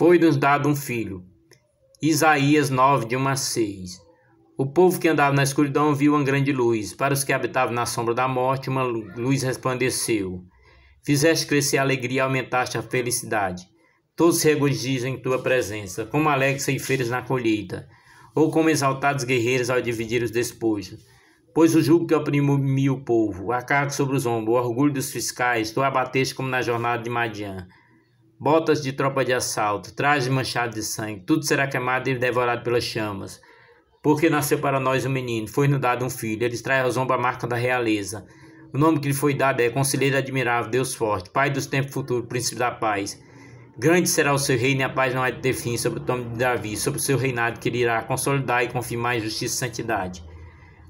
Foi-nos dado um filho. Isaías 9, de 1 a 6. O povo que andava na escuridão viu uma grande luz. Para os que habitavam na sombra da morte, uma luz resplandeceu. Fizeste crescer a alegria e aumentaste a felicidade. Todos se regozijam em tua presença, como alegres ceifeiros na colheita, ou como exaltados guerreiros ao dividir os despojos. Pois o jugo que oprimiu o povo, a carga sobre os ombros, o orgulho dos fiscais, tu abateste como na jornada de Madian botas de tropa de assalto, traje manchado de sangue, tudo será queimado e devorado pelas chamas. Porque nasceu para nós um menino, foi-nos dado um filho, ele traz a zomba a marca da realeza. O nome que lhe foi dado é Conselheiro Admirável, Deus Forte, Pai dos Tempos Futuros, Príncipe da Paz. Grande será o seu reino e a paz não há de ter fim sobre o nome de Davi, sobre o seu reinado que ele irá consolidar e confirmar em justiça e santidade.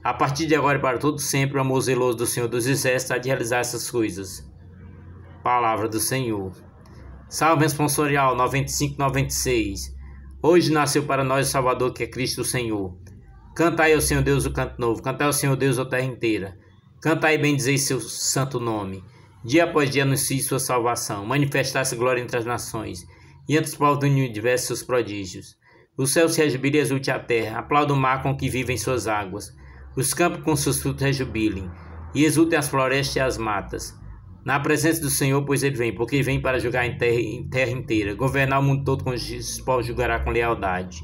A partir de agora e para todo sempre, o amor zeloso do Senhor dos Exércitos há de realizar essas coisas. Palavra do Senhor. Salve responsorial 9596. Hoje nasceu para nós o Salvador que é Cristo o Senhor. Cantai ao Senhor Deus o canto novo, cantai ao Senhor Deus a terra inteira. Cantai e bendizei seu santo nome. Dia após dia anuncie sua salvação, manifestasse glória entre as nações e entre os povos do universo seus prodígios. O céu se rejubile e exulte a terra, aplauda o mar com que vivem suas águas. Os campos com seus frutos rejubilem, e exultem as florestas e as matas na presença do Senhor, pois ele vem, porque ele vem para julgar em terra, em terra inteira, governar o mundo todo com os povos julgará com lealdade.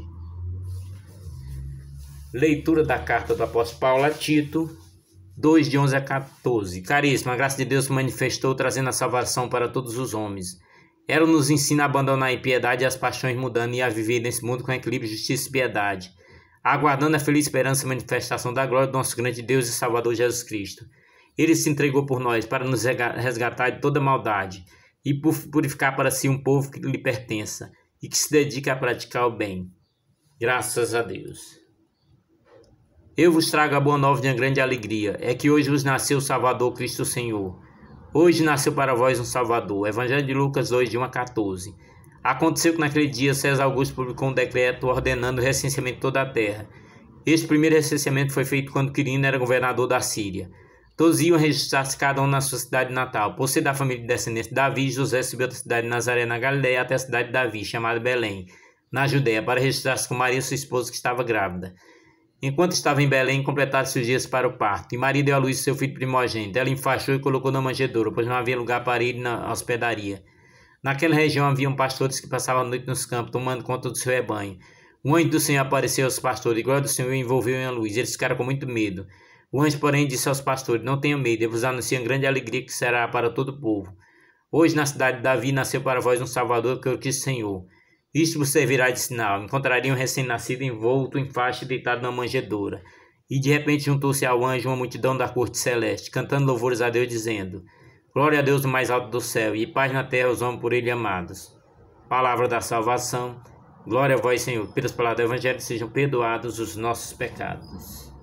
Leitura da carta do apóstolo Paulo a Tito, 2 de 11 a 14. Caríssimo, a graça de Deus se manifestou trazendo a salvação para todos os homens. Ela nos ensina a abandonar a impiedade e as paixões mudando e a viver nesse mundo com equilíbrio, justiça e piedade, aguardando a feliz esperança e manifestação da glória do nosso grande Deus e Salvador Jesus Cristo. Ele se entregou por nós para nos resgatar de toda maldade e purificar para si um povo que lhe pertença e que se dedica a praticar o bem. Graças a Deus. Eu vos trago a boa nova de uma grande alegria, é que hoje vos nasceu o Salvador Cristo Senhor. Hoje nasceu para vós um Salvador. Evangelho de Lucas 2, de 1 a 14. Aconteceu que naquele dia César Augusto publicou um decreto ordenando o recenseamento de toda a terra. Este primeiro recenseamento foi feito quando Quirino era governador da Síria. Todos iam registrar-se cada um na sua cidade natal. Por ser da família descendente, de Davi, José subiu da cidade de Nazaré, na Galiléia até a cidade de Davi, chamada Belém, na Judéia, para registrar-se com Maria, sua esposa, que estava grávida. Enquanto estava em Belém, completaram-se os dias para o parto, e Maria deu à luz seu filho primogênito. Ela enfaixou e colocou na manjedoura, pois não havia lugar para ele na hospedaria. Naquela região haviam pastores que passavam a noite nos campos, tomando conta do seu rebanho. Um anjo do Senhor apareceu aos pastores, e glória do Senhor envolveu em luz. Eles ficaram com muito medo. O anjo, porém, disse aos pastores: Não tenham medo, eu vos anuncio a grande alegria que será para todo o povo. Hoje, na cidade de Davi, nasceu para vós um Salvador que eu é quis, Senhor. Isto vos servirá de sinal. Encontrariam um recém-nascido envolto em faixa deitado na manjedoura. E de repente juntou-se ao anjo uma multidão da corte celeste, cantando louvores a Deus, dizendo: Glória a Deus do mais alto do céu, e paz na terra aos homens por ele amados. Palavra da salvação. Glória a vós, Senhor. Pelas palavras do Evangelho sejam perdoados os nossos pecados.